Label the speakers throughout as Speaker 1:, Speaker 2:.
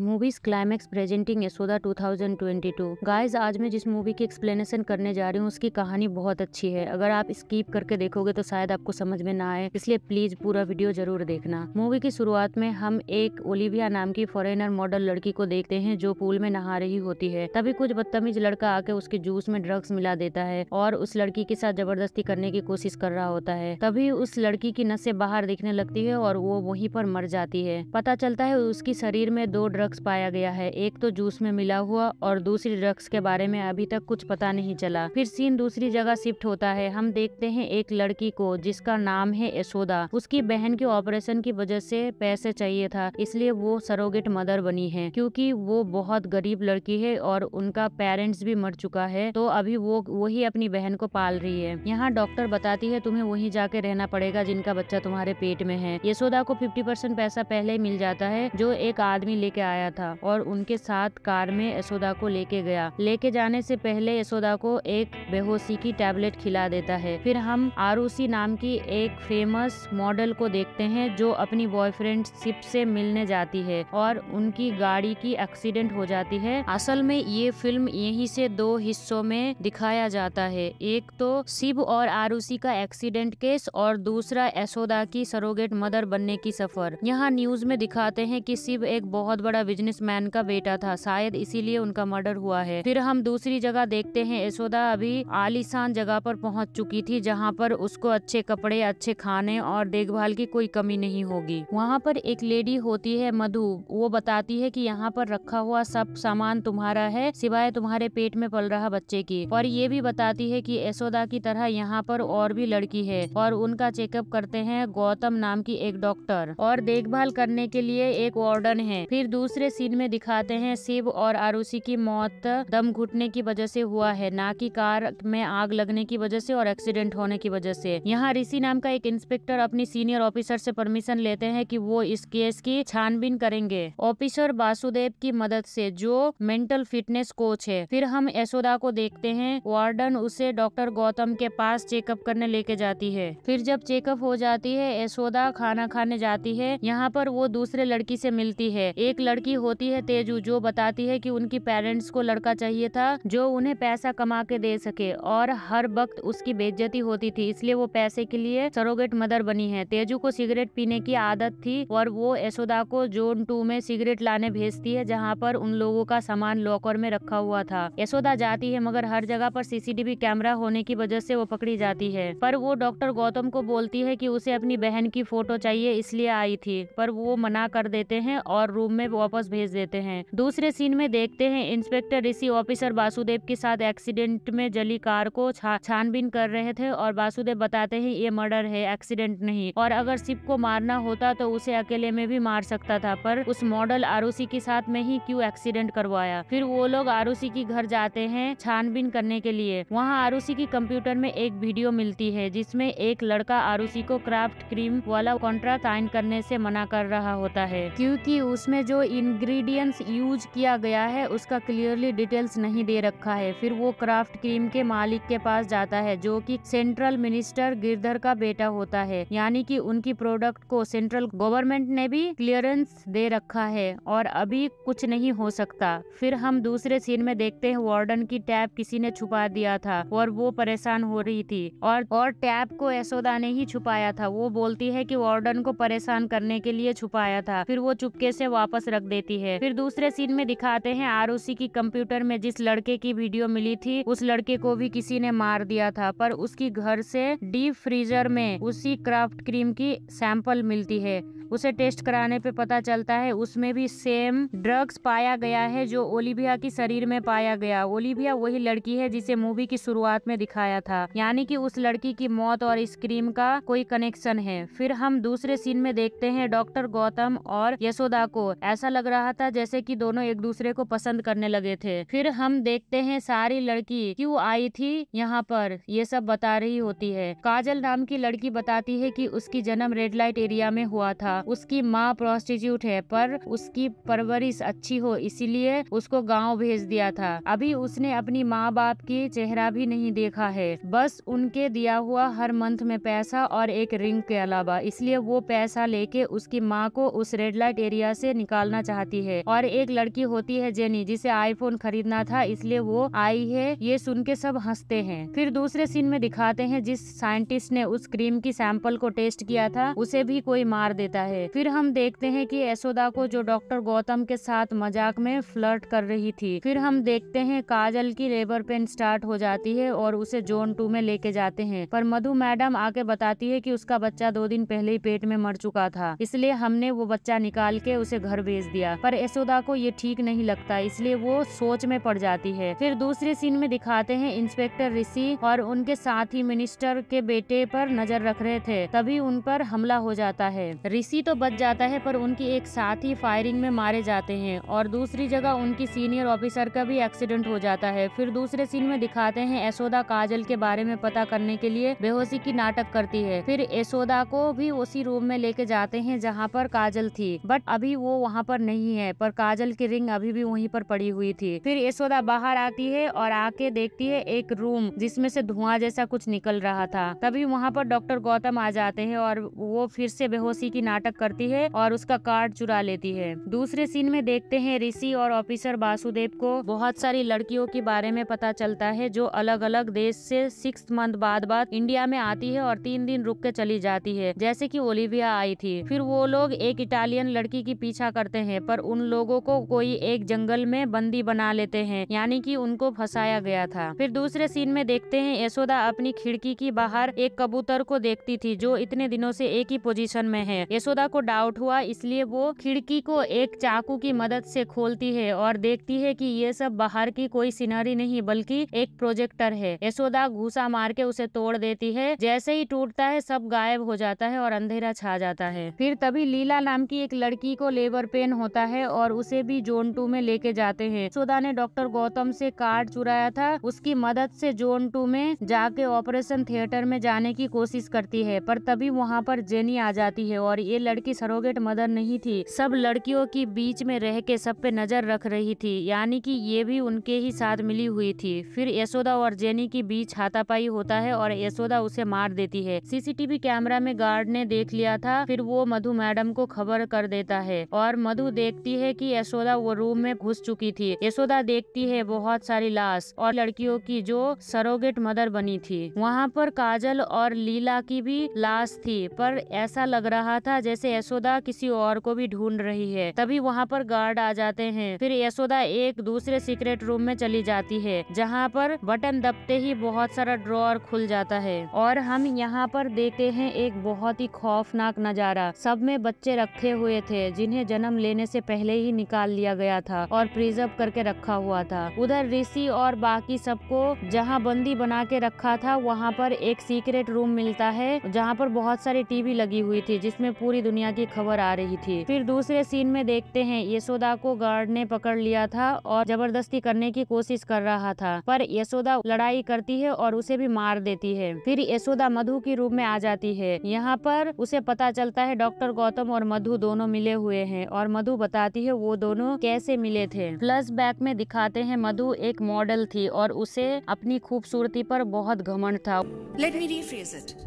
Speaker 1: movies climax presenting Yashoda 2022 guys आज मैं जिस मूवी की एक्सप्लेनेशन करने जा रही हूँ उसकी कहानी बहुत अच्छी है अगर आप स्कीप करके देखोगे तो शायद आपको समझ में ना आए इसलिए प्लीज पूरा वीडियो जरूर देखना मूवी की शुरुआत में हम एक ओलिविया नाम की फॉरेनर मॉडल लड़की को देखते हैं जो पूल में नहा रही होती है तभी कुछ बदतमीज लड़का आके उसके जूस में ड्रग्स मिला देता है और उस लड़की के साथ जबरदस्ती करने की कोशिश कर रहा होता है तभी उस लड़की की नशे बाहर दिखने लगती है और वो वहीं पर मर जाती है पता चलता है उसकी शरीर में दो ड्रग्स ड्रग्स पाया गया है एक तो जूस में मिला हुआ और दूसरी ड्रग्स के बारे में अभी तक कुछ पता नहीं चला फिर सीन दूसरी जगह शिफ्ट होता है हम देखते हैं एक लड़की को जिसका नाम है यशोदा उसकी बहन के ऑपरेशन की वजह से पैसे चाहिए था इसलिए वो सरोगेट मदर बनी है क्योंकि वो बहुत गरीब लड़की है और उनका पेरेंट्स भी मर चुका है तो अभी वो वही अपनी बहन को पाल रही है यहाँ डॉक्टर बताती है तुम्हें वही जाके रहना पड़ेगा जिनका बच्चा तुम्हारे पेट में है यशोदा को फिफ्टी परसेंट पैसा पहले मिल जाता है जो एक आदमी लेके आया आया था और उनके साथ कार में यशोदा को लेके गया लेके जाने से पहले यशोदा को एक बेहोशी की टैबलेट खिला देता है फिर हम आरूसी नाम की एक फेमस मॉडल को देखते हैं जो अपनी बॉयफ्रेंड शिप से मिलने जाती है और उनकी गाड़ी की एक्सीडेंट हो जाती है असल में ये फिल्म यही से दो हिस्सों में दिखाया जाता है एक तो शिव और आरूसी का एक्सीडेंट केस और दूसरा यशोदा की सरोगेट मदर बनने की सफर यहाँ न्यूज में दिखाते हैं कि शिव एक बहुत बड़ा बड़ा बिजनेसमैन का बेटा था शायद इसीलिए उनका मर्डर हुआ है फिर हम दूसरी जगह देखते हैं यशोदा अभी आलिशान जगह पर पहुंच चुकी थी जहां पर उसको अच्छे कपड़े अच्छे खाने और देखभाल की कोई कमी नहीं होगी वहां पर एक लेडी होती है मधु वो बताती है कि यहाँ पर रखा हुआ सब सामान तुम्हारा है सिवाय तुम्हारे पेट में पल रहा बच्चे की और ये भी बताती है कि यशोदा की तरह यहाँ पर और भी लड़की है और उनका चेकअप करते हैं गौतम नाम की एक डॉक्टर और देखभाल करने के लिए एक वार्डन है फिर दूसरी दूसरे सीन में दिखाते हैं शिव और आरुषि की मौत दम घुटने की वजह से हुआ है ना कि कार में आग लगने की वजह से और एक्सीडेंट होने की वजह से यहाँ ऋषि नाम का एक इंस्पेक्टर अपनी सीनियर ऑफिसर से परमिशन लेते हैं कि वो इस केस की छानबीन करेंगे ऑफिसर वासुदेव की मदद से जो मेंटल फिटनेस कोच है फिर हम यशोदा को देखते हैं वार्डन उसे डॉक्टर गौतम के पास चेकअप करने लेके जाती है फिर जब चेकअप हो जाती है यशोदा खाना खाने जाती है यहाँ पर वो दूसरे लड़की से मिलती है एक लड़की लड़की होती है तेजू जो बताती है कि उनकी पेरेंट्स को लड़का चाहिए था जो उन्हें पैसा कमा के दे सके और हर वक्त उसकी बेज्जती होती थी इसलिए वो पैसे के लिए सरोगेट मदर बनी है तेजू को सिगरेट पीने की आदत थी और वो यशोदा को जोन टू में सिगरेट लाने भेजती है जहाँ पर उन लोगों का सामान लॉकर में रखा हुआ था यशोदा जाती है मगर हर जगह पर सीसीटीवी कैमरा होने की वजह से वो पकड़ी जाती है पर वो डॉक्टर गौतम को बोलती है कि उसे अपनी बहन की फोटो चाहिए इसलिए आई थी पर वो मना कर देते हैं और रूम में वापस भेज देते हैं दूसरे सीन में देखते हैं इंस्पेक्टर ऋषि ऑफिसर वासुदेव के साथ एक्सीडेंट में जली कार को छानबीन कर रहे थे और वासुदेव बताते हैं ये मर्डर है एक्सीडेंट नहीं और अगर शिव को मारना होता तो उसे अकेले में भी मार सकता था पर उस मॉडल आरुषि के साथ में ही क्यों एक्सीडेंट करवाया फिर वो लोग आरुषि के घर जाते हैं छानबीन करने के लिए वहाँ आरुषि की कंप्यूटर में एक वीडियो मिलती है जिसमें एक लड़का आरुषि को क्राफ्ट क्रीम वाला कॉन्ट्रैक्ट साइन करने से मना कर रहा होता है क्योंकि उसमें जो इंग्रेडिएंट्स यूज किया गया है उसका क्लियरली डिटेल्स नहीं दे रखा है फिर वो क्राफ्ट क्रीम के मालिक के पास जाता है जो कि सेंट्रल मिनिस्टर गिरधर का बेटा होता है यानी कि उनकी प्रोडक्ट को सेंट्रल गवर्नमेंट ने भी क्लियरेंस दे रखा है और अभी कुछ नहीं हो सकता फिर हम दूसरे सीन में देखते हैं वार्डन की टैब किसी ने छुपा दिया था और वो परेशान हो रही थी और और टैब को यशोदा ने ही छुपाया था वो बोलती है कि वार्डन को परेशान करने के लिए छुपाया था फिर वो चुपके से वापस रख देती है फिर दूसरे सीन में दिखाते हैं आर की कंप्यूटर में जिस लड़के की वीडियो मिली थी उस लड़के को भी किसी ने मार दिया था पर उसकी घर से डीप फ्रीजर में उसी क्राफ्ट क्रीम की सैंपल मिलती है उसे टेस्ट कराने पे पता चलता है उसमें भी सेम ड्रग्स पाया गया है जो ओलिविया की शरीर में पाया गया ओलिविया वही लड़की है जिसे मूवी की शुरुआत में दिखाया था यानी कि उस लड़की की मौत और इस क्रीम का कोई कनेक्शन है फिर हम दूसरे सीन में देखते हैं डॉक्टर गौतम और यशोदा को ऐसा लग रहा था जैसे कि दोनों एक दूसरे को पसंद करने लगे थे फिर हम देखते हैं सारी लड़की क्यों आई थी यहाँ पर ये सब बता रही होती है काजल नाम की लड़की बताती है कि उसकी जन्म रेड लाइट एरिया में हुआ था उसकी माँ प्रोस्टिट्यूट है पर उसकी परवरिश अच्छी हो इसीलिए उसको गाँव भेज दिया था अभी उसने अपनी माँ बाप की चेहरा भी नहीं देखा है बस उनके दिया हुआ हर मंथ में पैसा और एक रिंग के अलावा इसलिए वो पैसा लेके उसकी माँ को उस रेड लाइट एरिया से निकालना चाहती है और एक लड़की होती है जेनी जिसे आईफोन खरीदना था इसलिए वो आई है ये सुन के सब हंसते हैं फिर दूसरे सीन में दिखाते हैं जिस साइंटिस्ट ने उस क्रीम की सैंपल को टेस्ट किया था उसे भी कोई मार देता है फिर हम देखते हैं कि यशोदा को जो डॉक्टर गौतम के साथ मजाक में फ्लर्ट कर रही थी फिर हम देखते हैं काजल की लेबर पेन स्टार्ट हो जाती है और उसे जोन टू में लेके जाते हैं पर मधु मैडम आके बताती है कि उसका बच्चा दो दिन पहले ही पेट में मर चुका था इसलिए हमने वो बच्चा निकाल के उसे घर भेज दिया पर यशोदा को ये ठीक नहीं लगता इसलिए वो सोच में पड़ जाती है फिर दूसरे सीन में दिखाते हैं इंस्पेक्टर ऋषि और उनके साथ ही मिनिस्टर के बेटे पर नजर रख रहे थे तभी उन पर हमला हो जाता है ऋषि तो बच जाता है पर उनकी एक साथ ही फायरिंग में मारे जाते हैं और दूसरी जगह उनकी सीनियर ऑफिसर का भी एक्सीडेंट हो जाता है फिर दूसरे सीन में दिखाते हैं यशोदा काजल के बारे में पता करने के लिए बेहोशी की नाटक करती है फिर यशोदा को भी उसी रूम में लेके जाते हैं जहाँ पर काजल थी बट अभी वो वहाँ पर नहीं है पर काजल की रिंग अभी भी वहीं पर पड़ी हुई थी फिर यशोदा बाहर आती है और आके देखती है एक रूम जिसमें से धुआं जैसा कुछ निकल रहा था तभी वहाँ पर डॉक्टर गौतम आ जाते हैं और वो फिर से बेहोशी की नाटक करती है और उसका कार्ड चुरा लेती है दूसरे सीन में देखते है ऋषि और ऑफिसर वासुदेव को बहुत सारी लड़कियों के बारे में पता चलता है जो अलग अलग देश से सिक्स मंथ बाद बाद इंडिया में आती है और तीन दिन रुक के चली जाती है जैसे की ओलिविया आई थी फिर वो लोग एक इटालियन लड़की की पीछा करते हैं हैं पर उन लोगों को कोई एक जंगल में बंदी बना लेते हैं यानी कि उनको फंसाया गया था फिर दूसरे सीन में देखते हैं यशोदा अपनी खिड़की की बाहर एक कबूतर को देखती थी जो इतने दिनों से एक ही पोजीशन में है यशोदा को डाउट हुआ इसलिए वो खिड़की को एक चाकू की मदद से खोलती है और देखती है कि ये सब बाहर की कोई सीनरी नहीं बल्कि एक प्रोजेक्टर है यशोदा घूसा मार के उसे तोड़ देती है जैसे ही टूटता है सब गायब हो जाता है और अंधेरा छा जाता है फिर तभी लीला नाम की एक लड़की को लेबर पेन होता है और उसे भी जोन टू में लेके जाते हैं सुधा ने डॉक्टर गौतम से कार्ड चुराया था उसकी मदद से जोन टू में जाके ऑपरेशन थिएटर में जाने की कोशिश करती है पर तभी वहाँ पर जेनी आ जाती है और ये लड़की सरोगेट मदर नहीं थी सब लड़कियों की बीच में रह के सब पे नजर रख रही थी यानी की ये भी उनके ही साथ मिली हुई थी फिर यशोदा और जेनी के बीच हाथापाई होता है और यशोदा उसे मार देती है सीसीटीवी कैमरा में गार्ड ने देख लिया था फिर वो मधु मैडम को खबर कर देता है और मधु देखती है कि यशोदा वो रूम में घुस चुकी थी यशोदा देखती है बहुत सारी लाश और लड़कियों की जो सरोगेट मदर बनी थी वहाँ पर काजल और लीला की भी लाश थी पर ऐसा लग रहा था जैसे यशोदा किसी और को भी ढूंढ रही है तभी वहाँ पर गार्ड आ जाते हैं फिर यशोदा एक दूसरे सीक्रेट रूम में चली जाती है जहाँ पर बटन दबते ही बहुत सारा ड्रॉर खुल जाता है और हम यहाँ पर देखते हैं एक बहुत ही खौफनाक नजारा सब में बच्चे रखे हुए थे जिन्हें जन्म लेने महीने से पहले ही निकाल लिया गया था और प्रिजर्व करके रखा हुआ था उधर ऋषि और बाकी सबको जहाँ बंदी बना के रखा था वहाँ पर एक सीक्रेट रूम मिलता है जहाँ पर बहुत सारी टीवी लगी हुई थी जिसमें पूरी दुनिया की खबर आ रही थी फिर दूसरे सीन में देखते हैं यशोदा को गार्ड ने पकड़ लिया था और जबरदस्ती करने की कोशिश कर रहा था पर यशोदा लड़ाई करती है और उसे भी मार देती है फिर यशोदा मधु के रूप में आ जाती है यहाँ पर उसे पता चलता है डॉक्टर गौतम और मधु दोनों मिले हुए हैं और मधु मधु बताती है वो दोनों कैसे मिले थे प्लस बैक में दिखाते हैं मधु एक मॉडल थी और उसे अपनी खूबसूरती पर बहुत घमंड था लेट मी रिफ्रेज इट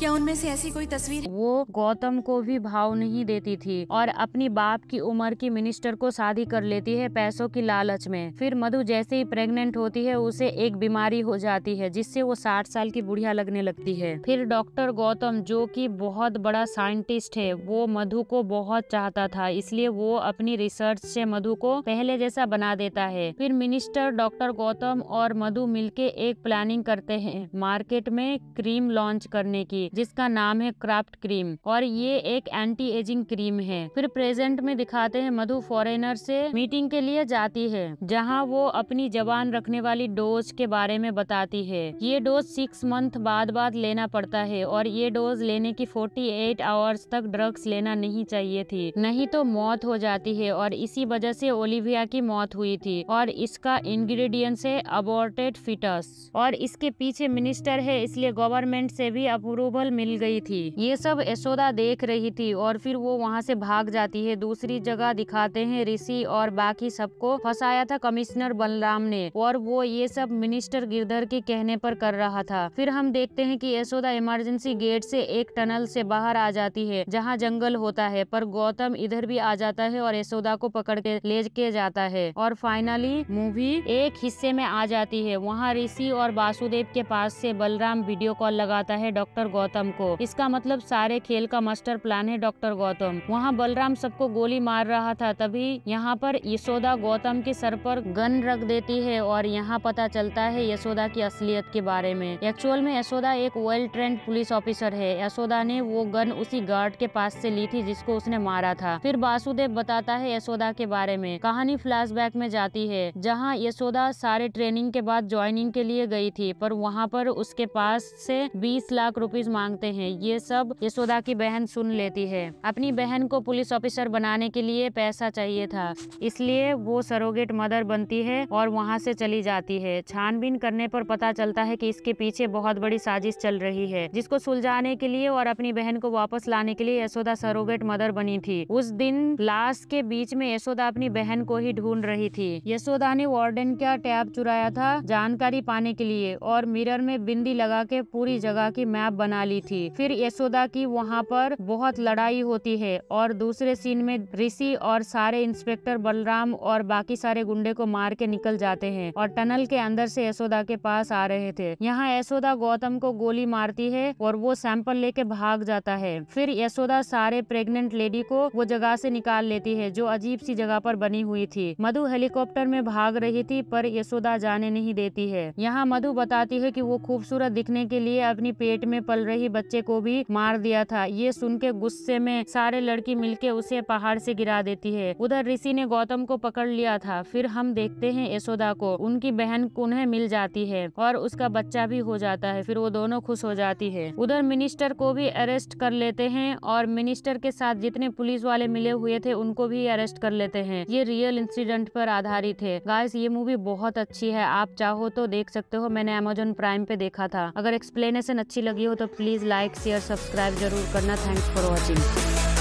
Speaker 1: क्या उनमें से ऐसी कोई तस्वीर वो गौतम को भी भाव नहीं देती थी और अपनी बाप की उम्र की मिनिस्टर को शादी कर लेती है पैसों की लालच में फिर मधु जैसे ही प्रेग्नेंट होती है उसे एक बीमारी हो जाती है जिससे वो साठ साल की बुढ़िया लगने लगती है फिर डॉक्टर गौतम जो की बहुत बड़ा साइंटिस्ट है वो मधु को बहुत चाहता था इसलिए वो अपनी रिसर्च से मधु को पहले जैसा बना देता है फिर मिनिस्टर डॉक्टर गौतम और मधु मिलके एक प्लानिंग करते हैं मार्केट में क्रीम लॉन्च करने की जिसका नाम है क्राफ्ट क्रीम और ये एक एंटी एजिंग क्रीम है फिर प्रेजेंट में दिखाते हैं मधु फॉरेनर से मीटिंग के लिए जाती है जहाँ वो अपनी जवान रखने वाली डोज के बारे में बताती है ये डोज सिक्स मंथ बाद बाद लेना पड़ता है और ये डोज लेने की 48 आवर्स तक ड्रग्स लेना नहीं चाहिए थी नहीं तो मौत हो जाती है और इसी वजह से ओलिविया की मौत हुई थी और इसका इंग्रेडिएंट्स है अबॉर्टेड फिटस और इसके पीछे मिनिस्टर है इसलिए गवर्नमेंट से भी अप्रूव टेबल मिल गई थी ये सब यशोदा देख रही थी और फिर वो वहाँ से भाग जाती है दूसरी जगह दिखाते हैं ऋषि और बाकी सबको फंसाया था कमिश्नर बलराम ने और वो ये सब मिनिस्टर गिरधर के कहने पर कर रहा था फिर हम देखते हैं कि यशोदा इमरजेंसी गेट से एक टनल से बाहर आ जाती है जहाँ जंगल होता है पर गौतम इधर भी आ जाता है और यशोदा को पकड़ के ले के जाता है और फाइनली मूवी एक हिस्से में आ जाती है वहाँ ऋषि और वासुदेव के पास से बलराम वीडियो कॉल लगाता है डॉक्टर गौतम गौतम को इसका मतलब सारे खेल का मास्टर प्लान है डॉक्टर गौतम वहाँ बलराम सबको गोली मार रहा था तभी यहाँ पर यशोदा गौतम के सर पर गन रख देती है और यहाँ पता चलता है यशोदा की असलियत के बारे में एक्चुअल में यशोदा एक वेल ट्रेंड पुलिस ऑफिसर है यशोदा ने वो गन उसी गार्ड के पास से ली थी जिसको उसने मारा था फिर वासुदेव बताता है यशोदा के बारे में कहानी फ्लैशबैक में जाती है जहाँ यशोदा सारे ट्रेनिंग के बाद ज्वाइनिंग के लिए गई थी पर वहाँ पर उसके पास से बीस लाख रुपीज मांगते हैं ये सब यशोदा की बहन सुन लेती है अपनी बहन को पुलिस ऑफिसर बनाने के लिए पैसा चाहिए था इसलिए वो सरोगेट मदर बनती है और वहाँ से चली जाती है छानबीन करने पर पता चलता है कि इसके पीछे बहुत बड़ी साजिश चल रही है जिसको सुलझाने के लिए और अपनी बहन को वापस लाने के लिए यशोदा सरोगेट मदर बनी थी उस दिन लाश के बीच में यशोदा अपनी बहन को ही ढूंढ रही थी यशोदा ने वार्डन का टैब चुराया था जानकारी पाने के लिए और मिरर में बिंदी लगा के पूरी जगह की मैप बना वाली थी फिर यशोदा की वहाँ पर बहुत लड़ाई होती है और दूसरे सीन में ऋषि और सारे इंस्पेक्टर बलराम और बाकी सारे गुंडे को मार के निकल जाते हैं और टनल के अंदर से यशोदा के पास आ रहे थे यहाँ यशोदा गौतम को गोली मारती है और वो सैंपल लेके भाग जाता है फिर यशोदा सारे प्रेग्नेंट लेडी को वो जगह से निकाल लेती है जो अजीब सी जगह पर बनी हुई थी मधु हेलीकॉप्टर में भाग रही थी पर यशोदा जाने नहीं देती है यहाँ मधु बताती है कि वो खूबसूरत दिखने के लिए अपनी पेट में पल रही ही बच्चे को भी मार दिया था ये सुन के गुस्से में सारे लड़की मिलके उसे पहाड़ से गिरा देती है उधर ऋषि ने गौतम को पकड़ लिया था फिर हम देखते हैं यशोदा को उनकी बहन उन्हें मिल जाती है और उसका बच्चा भी हो जाता है फिर वो दोनों खुश हो जाती है उधर मिनिस्टर को भी अरेस्ट कर लेते हैं और मिनिस्टर के साथ जितने पुलिस वाले मिले हुए थे उनको भी अरेस्ट कर लेते हैं ये रियल इंसिडेंट पर आधारित है गाइस ये मूवी बहुत अच्छी है आप चाहो तो देख सकते हो मैंने अमेजोन प्राइम पे देखा था अगर एक्सप्लेनेशन अच्छी लगी हो तो प्लीज़ लाइक शेयर सब्सक्राइब जरूर करना थैंक्स फॉर वॉचिंग